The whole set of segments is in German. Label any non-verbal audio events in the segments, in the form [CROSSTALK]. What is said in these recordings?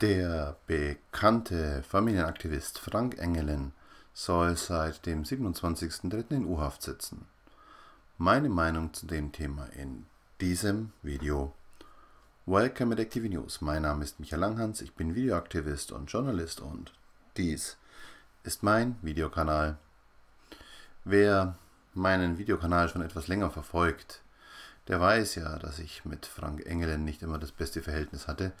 Der bekannte Familienaktivist Frank Engelen soll seit dem 27.03. in U-Haft sitzen. Meine Meinung zu dem Thema in diesem Video. Welcome at Active News. Mein Name ist Michael Langhans, ich bin Videoaktivist und Journalist und dies ist mein Videokanal. Wer meinen Videokanal schon etwas länger verfolgt, der weiß ja, dass ich mit Frank Engelen nicht immer das beste Verhältnis hatte,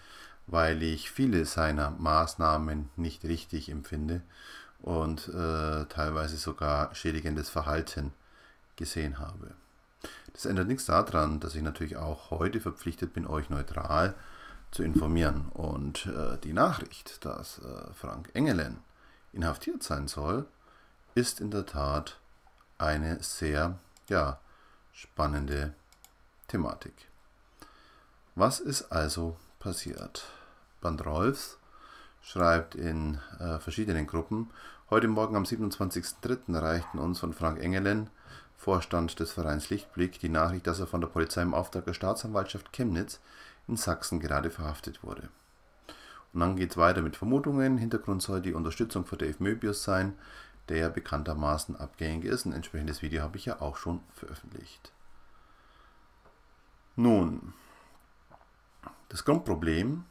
weil ich viele seiner Maßnahmen nicht richtig empfinde und äh, teilweise sogar schädigendes Verhalten gesehen habe. Das ändert nichts daran, dass ich natürlich auch heute verpflichtet bin, euch neutral zu informieren. Und äh, die Nachricht, dass äh, Frank Engelen inhaftiert sein soll, ist in der Tat eine sehr ja, spannende Thematik. Was ist also passiert? Bandrolfs schreibt in äh, verschiedenen Gruppen, heute Morgen am 27.03. erreichten uns von Frank Engelen, Vorstand des Vereins Lichtblick, die Nachricht, dass er von der Polizei im Auftrag der Staatsanwaltschaft Chemnitz in Sachsen gerade verhaftet wurde. Und dann geht es weiter mit Vermutungen. Hintergrund soll die Unterstützung von Dave Möbius sein, der ja bekanntermaßen abgängig ist. Ein entsprechendes Video habe ich ja auch schon veröffentlicht. Nun, das Grundproblem,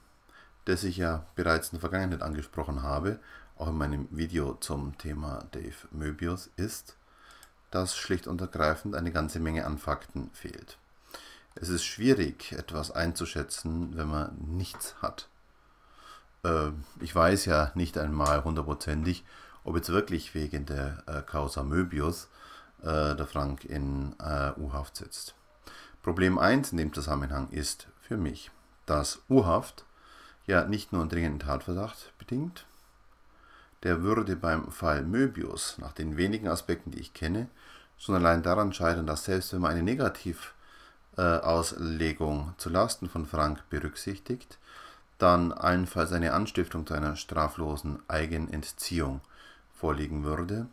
das ich ja bereits in der Vergangenheit angesprochen habe, auch in meinem Video zum Thema Dave Möbius, ist, dass schlicht und ergreifend eine ganze Menge an Fakten fehlt. Es ist schwierig, etwas einzuschätzen, wenn man nichts hat. Ähm, ich weiß ja nicht einmal hundertprozentig, ob jetzt wirklich wegen der äh, Causa Möbius äh, der Frank in äh, U-Haft sitzt. Problem 1 in dem Zusammenhang ist für mich, dass Urhaft ja nicht nur einen dringenden Tatverdacht bedingt, der würde beim Fall Möbius nach den wenigen Aspekten, die ich kenne, schon allein daran scheitern, dass selbst wenn man eine Negativauslegung zulasten von Frank berücksichtigt, dann allenfalls eine Anstiftung zu einer straflosen Eigenentziehung vorliegen würde,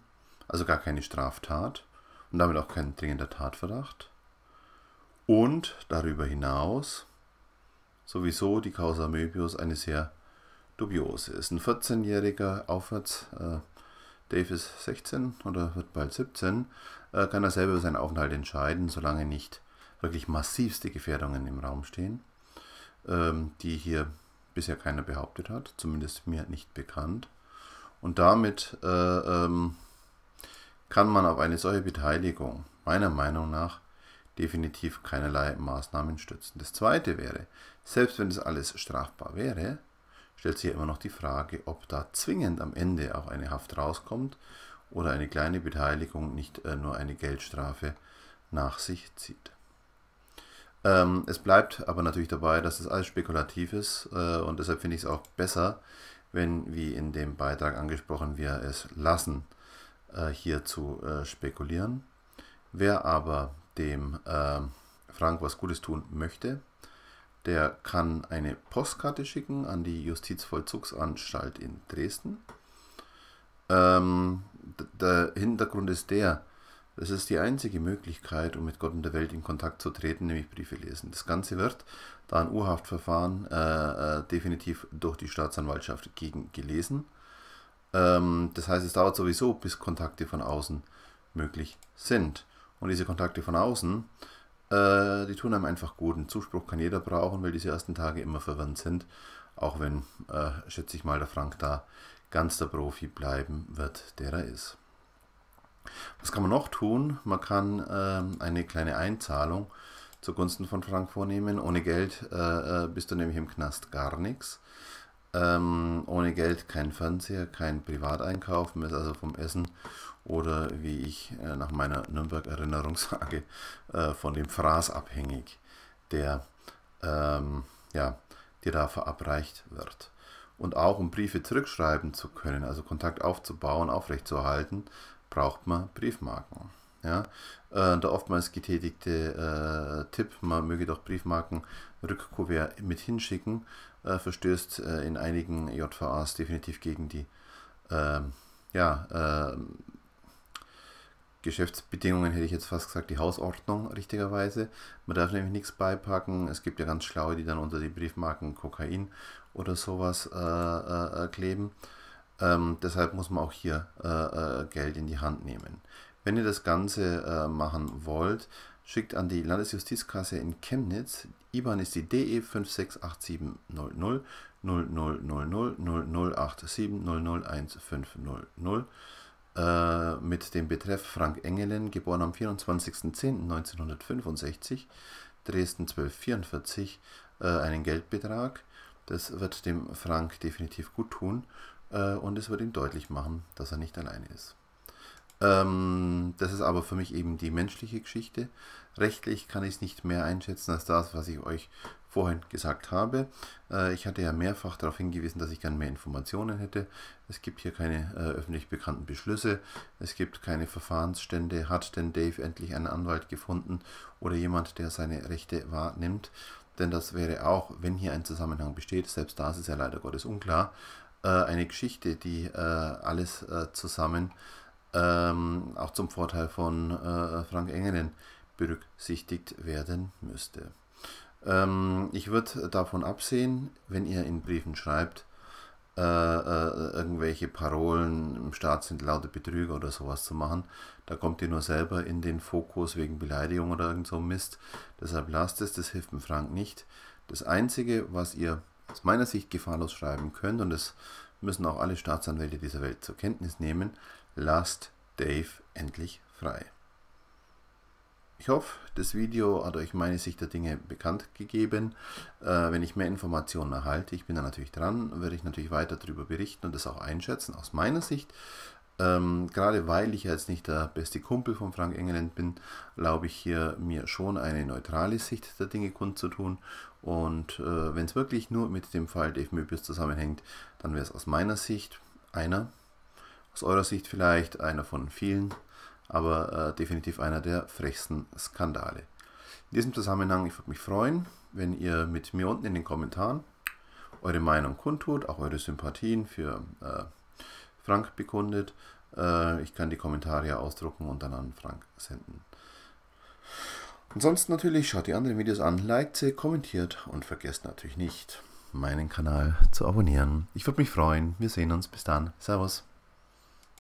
also gar keine Straftat und damit auch kein dringender Tatverdacht und darüber hinaus sowieso die Causa Möbius eine sehr dubiose ist. Ein 14-jähriger aufwärts, äh, Dave ist 16 oder wird bald 17, äh, kann er selber über seinen Aufenthalt entscheiden, solange nicht wirklich massivste Gefährdungen im Raum stehen, ähm, die hier bisher keiner behauptet hat, zumindest mir nicht bekannt. Und damit äh, ähm, kann man auf eine solche Beteiligung meiner Meinung nach definitiv keinerlei Maßnahmen stützen. Das Zweite wäre, selbst wenn das alles strafbar wäre, stellt sich ja immer noch die Frage, ob da zwingend am Ende auch eine Haft rauskommt oder eine kleine Beteiligung nicht äh, nur eine Geldstrafe nach sich zieht. Ähm, es bleibt aber natürlich dabei, dass das alles spekulativ ist äh, und deshalb finde ich es auch besser, wenn, wie in dem Beitrag angesprochen, wir es lassen, äh, hier zu spekulieren. Wer aber dem äh, Frank was Gutes tun möchte, der kann eine Postkarte schicken an die Justizvollzugsanstalt in Dresden. Ähm, der Hintergrund ist der, das ist die einzige Möglichkeit, um mit Gott und der Welt in Kontakt zu treten, nämlich Briefe lesen. Das Ganze wird, da ein Urhaftverfahren äh, äh, definitiv durch die Staatsanwaltschaft gegen gelesen. Ähm, das heißt, es dauert sowieso, bis Kontakte von außen möglich sind. Und diese Kontakte von außen, äh, die tun einem einfach gut. Einen Zuspruch kann jeder brauchen, weil diese ersten Tage immer verwirrend sind. Auch wenn, äh, schätze ich mal, der Frank da ganz der Profi bleiben wird, der er ist. Was kann man noch tun? Man kann ähm, eine kleine Einzahlung zugunsten von Frank vornehmen. Ohne Geld äh, äh bist du nämlich im Knast gar nichts. Ähm, ohne Geld kein Fernseher, kein Privateinkaufen, ist also vom Essen oder wie ich äh, nach meiner Nürnberg-Erinnerung [LAUGHS] sage, äh, von dem Fraß abhängig, der ähm, ja, dir da verabreicht wird. Und auch um Briefe zurückschreiben zu können, also Kontakt aufzubauen, aufrechtzuerhalten, braucht man Briefmarken ja, äh, der oftmals getätigte äh, Tipp, man möge doch Briefmarken Rückkuvert mit hinschicken, äh, verstößt äh, in einigen JVAs definitiv gegen die ähm, ja, ähm, Geschäftsbedingungen, hätte ich jetzt fast gesagt, die Hausordnung richtigerweise. Man darf nämlich nichts beipacken. Es gibt ja ganz Schlaue, die dann unter die Briefmarken Kokain oder sowas äh, äh, kleben. Ähm, deshalb muss man auch hier äh, äh, Geld in die Hand nehmen. Wenn ihr das Ganze äh, machen wollt, schickt an die Landesjustizkasse in Chemnitz. IBAN ist die DE 568700 00000087001500 äh, mit dem Betreff Frank Engelen, geboren am 24.10.1965, Dresden 1244, äh, einen Geldbetrag. Das wird dem Frank definitiv gut tun äh, und es wird ihm deutlich machen, dass er nicht alleine ist. Ähm, das ist aber für mich eben die menschliche Geschichte. Rechtlich kann ich es nicht mehr einschätzen als das, was ich euch vorhin gesagt habe. Äh, ich hatte ja mehrfach darauf hingewiesen, dass ich gerne mehr Informationen hätte. Es gibt hier keine äh, öffentlich bekannten Beschlüsse. Es gibt keine Verfahrensstände. Hat denn Dave endlich einen Anwalt gefunden oder jemand, der seine Rechte wahrnimmt? Denn das wäre auch, wenn hier ein Zusammenhang besteht, selbst das ist ja leider Gottes unklar, äh, eine Geschichte, die äh, alles äh, zusammen ähm, auch zum Vorteil von äh, Frank Engeren berücksichtigt werden müsste. Ähm, ich würde davon absehen, wenn ihr in Briefen schreibt, äh, äh, irgendwelche Parolen im Staat sind laute Betrüger oder sowas zu machen. Da kommt ihr nur selber in den Fokus wegen Beleidigung oder irgend so Mist. Deshalb lasst es, das hilft dem Frank nicht. Das Einzige, was ihr aus meiner Sicht gefahrlos schreiben könnt, und das müssen auch alle Staatsanwälte dieser Welt zur Kenntnis nehmen, Lasst Dave endlich frei. Ich hoffe, das Video hat euch meine Sicht der Dinge bekannt gegeben. Äh, wenn ich mehr Informationen erhalte, ich bin da natürlich dran, werde ich natürlich weiter darüber berichten und das auch einschätzen aus meiner Sicht. Ähm, gerade weil ich jetzt nicht der beste Kumpel von Frank Engeland bin, glaube ich hier mir schon eine neutrale Sicht der Dinge kundzutun. Und äh, wenn es wirklich nur mit dem Fall Dave Möbius zusammenhängt, dann wäre es aus meiner Sicht einer aus eurer Sicht vielleicht einer von vielen, aber äh, definitiv einer der frechsten Skandale. In diesem Zusammenhang, ich würde mich freuen, wenn ihr mit mir unten in den Kommentaren eure Meinung kundtut, auch eure Sympathien für äh, Frank bekundet. Äh, ich kann die Kommentare ausdrucken und dann an Frank senden. Ansonsten natürlich schaut die anderen Videos an, liked sie, kommentiert und vergesst natürlich nicht, meinen Kanal zu abonnieren. Ich würde mich freuen. Wir sehen uns. Bis dann. Servus.